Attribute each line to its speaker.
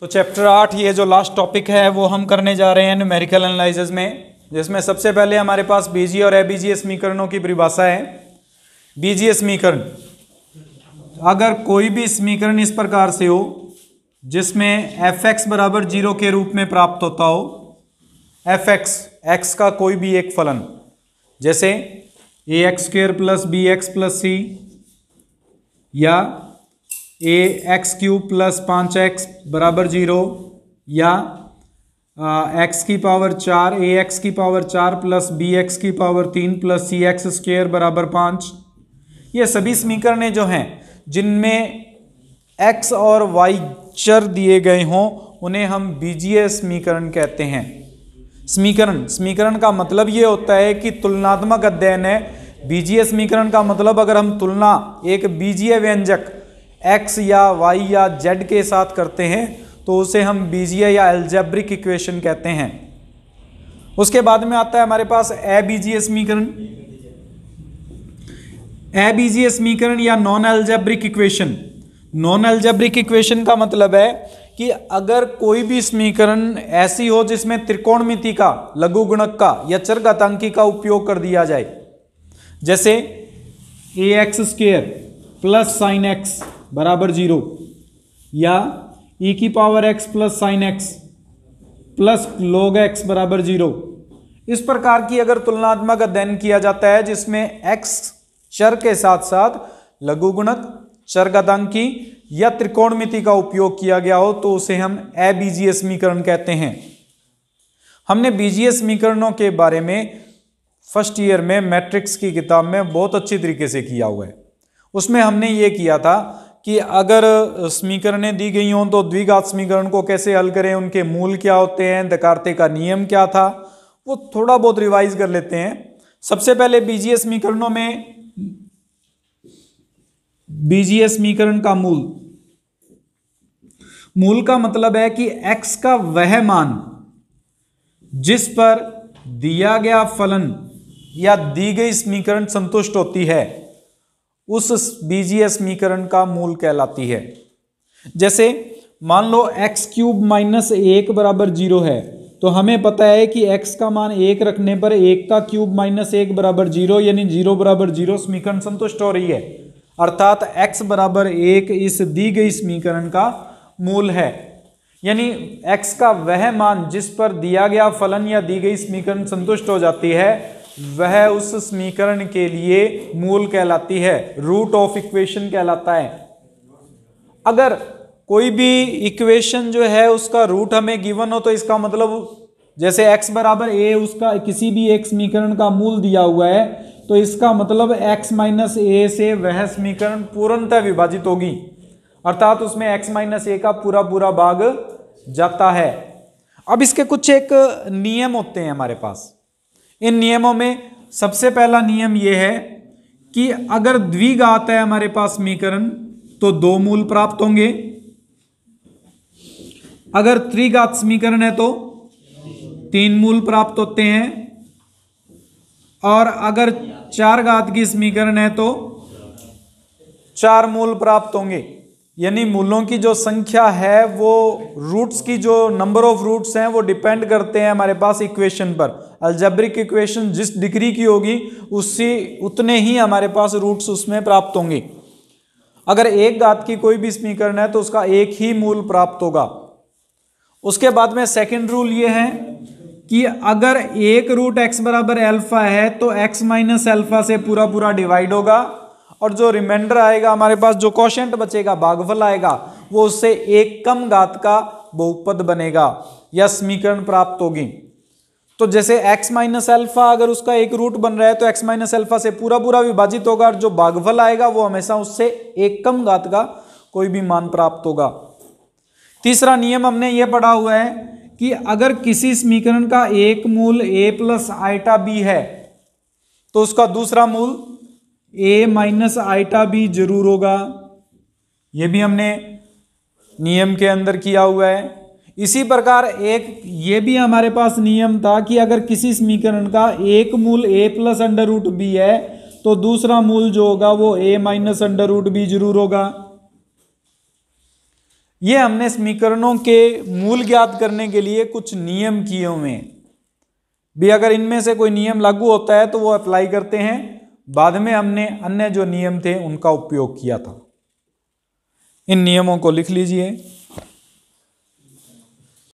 Speaker 1: तो चैप्टर आठ ये जो लास्ट टॉपिक है वो हम करने जा रहे हैं न्यूमेरिकल एनालिसिस में जिसमें सबसे पहले हमारे पास बीजी और एबीजी समीकरणों की परिभाषा है बीजी समीकरण अगर कोई भी समीकरण इस प्रकार से हो जिसमें एफ एक्स बराबर जीरो के रूप में प्राप्त होता हो एफ एक्स एक्स का कोई भी एक फलन जैसे A X square plus B X plus C या ए एक्स क्यूब प्लस पाँच एक्स बराबर जीरो या एक्स की पावर चार ए एक्स की पावर चार प्लस बी एक्स की पावर तीन प्लस सी एक्स स्क्वेयर बराबर पाँच ये सभी समीकरण जो हैं जिनमें एक्स और वाई चर दिए गए हों उन्हें हम बीजीय समीकरण कहते हैं समीकरण समीकरण का मतलब ये होता है कि तुलनात्मक अध्ययन है बीजीय समीकरण का मतलब अगर हम तुलना एक बीजीय व्यंजक एक्स या वाई या जेड के साथ करते हैं तो उसे हम बीजीय या एल्जेब्रिक इक्वेशन कहते हैं उसके बाद में आता है हमारे पास एबीजीय समीकरण एबीजीय समीकरण या non algebraic equation non algebraic equation का मतलब है कि अगर कोई भी समीकरण ऐसी हो जिसमें त्रिकोणमिति का लघु गुणक का या चरघातांकी का उपयोग कर दिया जाए जैसे A X square plus sine X बराबर जीरो या e की power X plus sine X plus log X बराबर जीरो इस प्रकार की अगर तुलनात्मक अध्ययन किया जाता है जिसमें x चर के साथ साथ लघुगुणक चरगदांकी या त्रिकोणमिति का उपयोग किया गया हो तो उसे हम अबीजीय समीकरण कहते हैं हमने बीजीय समीकरणों के बारे में फर्स्ट ईयर में मैट्रिक्स की किताब में बहुत अच्छी तरीके से किया हुआ है उसमें हमने ये किया था कि अगर समीकरणें दी गई हों तो द्विघात समीकरण को कैसे हल करें उनके मूल क्या होते हैं दकारते का नियम क्या था वो थोड़ा बहुत रिवाइज कर लेते हैं सबसे पहले बीजीय समीकरणों में बीजीय समीकरण का मूल मूल का मतलब है कि x का वह मान जिस पर दिया गया फलन या दी गई समीकरण संतुष्ट होती है उस बीजीय समीकरण का मूल कहलाती है जैसे मान लो एक्स क्यूब माइनस एक बराबर जीरो है तो हमें पता है कि x का मान एक रखने पर एक का क्यूब माइनस एक बराबर जीरो यानी जीरो बराबर जीरो समीकरण संतुष्ट हो रही है अर्थात x बराबर एक इस दी गई समीकरण का मूल है यानी x का वह मान जिस पर दिया गया फलन या दी गई समीकरण संतुष्ट हो जाती है वह उस समीकरण के लिए मूल कहलाती है रूट ऑफ इक्वेशन कहलाता है अगर कोई भी इक्वेशन जो है उसका रूट हमें गिवन हो तो इसका मतलब जैसे x बराबर ए उसका किसी भी एक समीकरण का मूल दिया हुआ है तो इसका मतलब x माइनस ए से वह समीकरण पूर्णतः विभाजित होगी अर्थात उसमें x माइनस ए का पूरा पूरा भाग जाता है अब इसके कुछ एक नियम होते हैं हमारे पास इन नियमों में सबसे पहला नियम यह है कि अगर द्विग आता है हमारे पास समीकरण तो दो मूल प्राप्त होंगे अगर त्रिघात समीकरण है तो तीन मूल प्राप्त होते हैं और अगर चार घात की समीकरण है तो चार मूल प्राप्त होंगे यानी मूलों की जो संख्या है वो रूट्स की जो नंबर ऑफ रूट्स हैं वो डिपेंड करते हैं हमारे पास इक्वेशन पर अल्जब्रिक इक्वेशन जिस डिग्री की होगी उसी उतने ही हमारे पास रूट्स उसमें प्राप्त होंगे अगर एक गात की कोई भी समीकरण है तो उसका एक ही मूल प्राप्त होगा उसके बाद में सेकंड रूल ये है कि अगर एक रूट एक्स बराबर एल्फा है तो एक्स माइनस एल्फा से पूरा पूरा डिवाइड होगा और जो रिमाइंडर आएगा हमारे पास जो क्वेश्चन बचेगा भागफल आएगा वो उससे एक कम घात का बहुपद बनेगा या समीकरण प्राप्त होगी तो जैसे x माइनस एल्फा अगर उसका एक रूट बन रहा है तो x माइनस एल्फा से पूरा पूरा विभाजित होगा और जो बागफल आएगा वो हमेशा उससे एक कम घात का कोई भी मान प्राप्त होगा तीसरा नियम हमने ये पढ़ा हुआ है कि अगर किसी समीकरण का एक मूल a प्लस आइटा बी है तो उसका दूसरा मूल ए माइनस आइटा भी जरूर होगा ये भी हमने नियम के अंदर किया हुआ है इसी प्रकार एक ये भी हमारे पास नियम था कि अगर किसी समीकरण का एक मूल A plus under root B है तो दूसरा मूल जो होगा वो A minus under root B जरूर होगा ये हमने समीकरणों के मूल ज्ञात करने के लिए कुछ नियम किए हुए हैं भी अगर इनमें से कोई नियम लागू होता है तो वो अप्लाई करते हैं बाद में हमने अन्य जो नियम थे उनका उपयोग किया था इन नियमों को लिख लीजिए